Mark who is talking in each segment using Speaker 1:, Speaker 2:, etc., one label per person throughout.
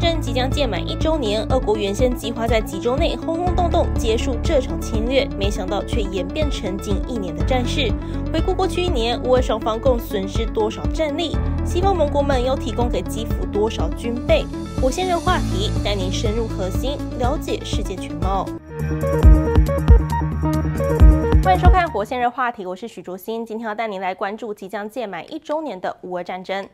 Speaker 1: 战争即将届满一周年，俄国原先计划在几周内轰轰动动结束这场侵略，没想到却演变成近一年的战事。回顾过去一年，乌俄双方共损失多少战力？西方盟国们又提供给基辅多少军备？火星人话题带您深入核心，了解世界全貌。欢迎收看《火星人话题》，我是许卓新，今天要带您来关注即将届满一周年的乌俄战争。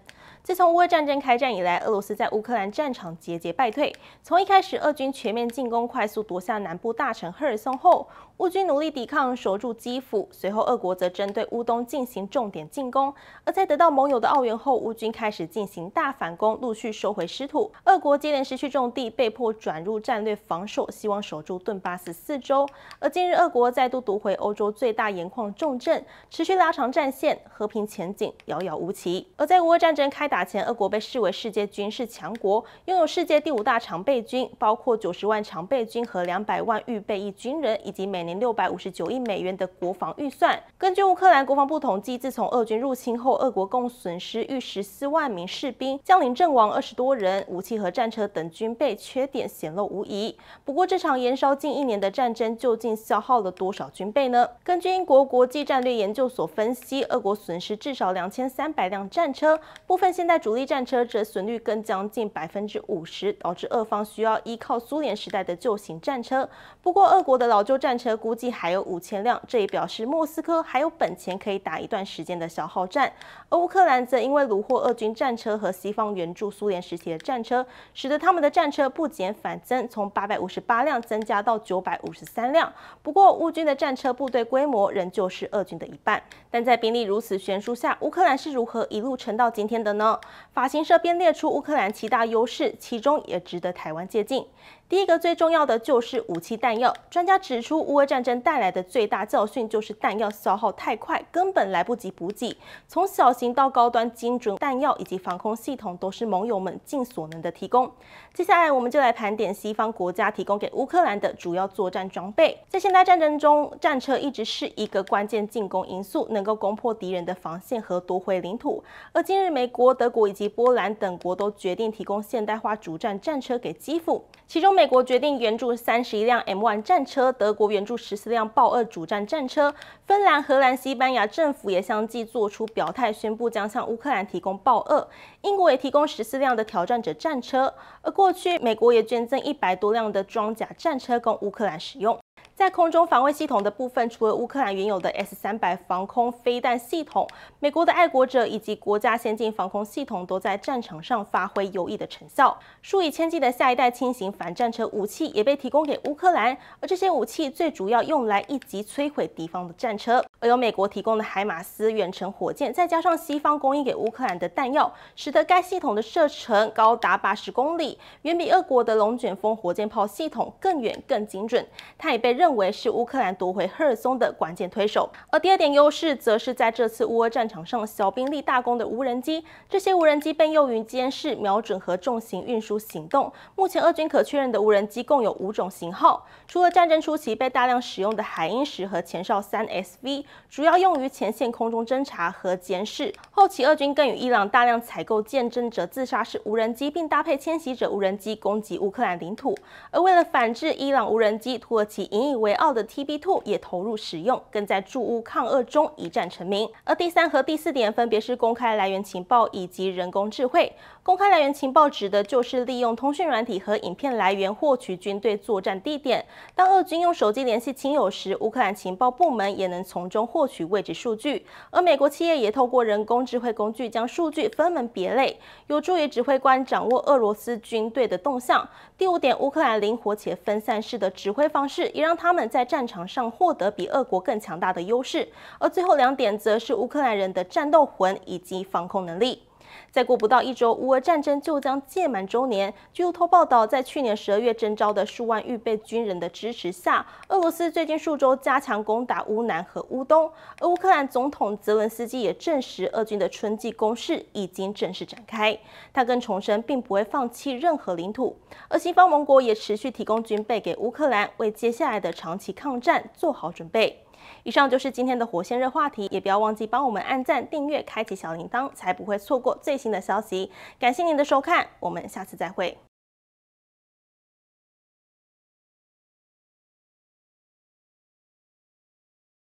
Speaker 1: 自从俄战争开战以来，俄罗斯在乌克兰战场节节败退。从一开始，俄军全面进攻，快速夺下南部大城赫尔松后。乌军努力抵抗，守住基辅。随后，俄国则针对乌东进行重点进攻。而在得到盟友的奥援后，乌军开始进行大反攻，陆续收回失土。俄国接连失去重地，被迫转入战略防守，希望守住顿巴斯四周。而近日，俄国再度夺回欧洲最大盐矿重镇，持续拉长战线，和平前景遥遥无期。而在俄乌战争开打前，俄国被视为世界军事强国，拥有世界第五大常备军，包括九十万常备军和两百万预备役军人，以及每年六百五十九亿美元的国防预算。根据乌克兰国防部统计，自从俄军入侵后，俄国共损失逾十四万名士兵，将领阵亡二十多人，武器和战车等军备缺点显露无疑。不过，这场燃烧近一年的战争究竟消耗了多少军备呢？根据英国国际战略研究所分析，俄国损失至少两千三百辆战车，部分现代主力战车折损率更将近百分之五十，导致俄方需要依靠苏联时代的旧型战车。不过，俄国的老旧战车。估计还有五千辆，这也表示莫斯科还有本钱可以打一段时间的消耗战。而乌克兰则因为虏获俄军战车和西方援助苏联时期的战车，使得他们的战车不减反增，从八百五十八辆增加到九百五十三辆。不过，乌军的战车部队规模仍旧是俄军的一半。但在兵力如此悬殊下，乌克兰是如何一路撑到今天的呢？法新社编列出乌克兰七大优势，其中也值得台湾借鉴。第一个最重要的就是武器弹药。专家指出，乌俄战争带来的最大教训就是弹药消耗太快，根本来不及补给。从小型到高端、精准弹药以及防空系统，都是盟友们尽所能的提供。接下来，我们就来盘点西方国家提供给乌克兰的主要作战装备。在现代战争中，战车一直是一个关键进攻因素，能够攻破敌人的防线和夺回领土。而近日，美国、德国以及波兰等国都决定提供现代化主战战车给基辅，其中。美国决定援助三十一辆 M1 战车，德国援助十四辆豹二主战战车，芬兰、荷兰、西班牙政府也相继做出表态，宣布将向乌克兰提供豹二。英国也提供十四辆的挑战者战车，而过去美国也捐赠一百多辆的装甲战车供乌克兰使用。在空中防卫系统的部分，除了乌克兰原有的 S 三百防空飞弹系统，美国的爱国者以及国家先进防空系统都在战场上发挥优异的成效。数以千计的下一代轻型反战车武器也被提供给乌克兰，而这些武器最主要用来一级摧毁敌方的战车。而由美国提供的海马斯远程火箭，再加上西方供应给乌克兰的弹药，使得该系统的射程高达八十公里，远比俄国的龙卷风火箭炮系统更远更精准。它也被认为是乌克兰夺回赫尔松的关键推手。而第二点优势，则是在这次乌俄战场上小兵立大功的无人机。这些无人机被用于监视、瞄准和重型运输行动。目前俄军可确认的无人机共有五种型号，除了战争初期被大量使用的海鹰十和前哨三 SV。主要用于前线空中侦察和监视。后期，俄军更与伊朗大量采购“见证者”自杀式无人机，并搭配“迁徙者”无人机攻击乌克兰领土。而为了反制伊朗无人机，土耳其引以为傲的 TB2 也投入使用，更在驻乌抗俄中一战成名。而第三和第四点分别是公开来源情报以及人工智慧。公开来源情报指的就是利用通讯软体和影片来源获取军队作战地点。当俄军用手机联系亲友时，乌克兰情报部门也能从中。中获取位置数据，而美国企业也透过人工智慧工具将数据分门别类，有助于指挥官掌握俄罗斯军队的动向。第五点，乌克兰灵活且分散式的指挥方式，也让他们在战场上获得比俄国更强大的优势。而最后两点，则是乌克兰人的战斗魂以及防空能力。再过不到一周，乌俄战争就将届满周年。据路透报道，在去年十二月征召的数万预备军人的支持下，俄罗斯最近数周加强攻打乌南和乌东。而乌克兰总统泽伦斯基也证实，俄军的春季攻势已经正式展开。他更重申，并不会放弃任何领土。而西方盟国也持续提供军备给乌克兰，为接下来的长期抗战做好准备。以上就是今天的火线热话题，也不要忘记帮我们按赞、订阅、开启小铃铛，才不会错过最新的消息。感谢您的收看，我们下次再会。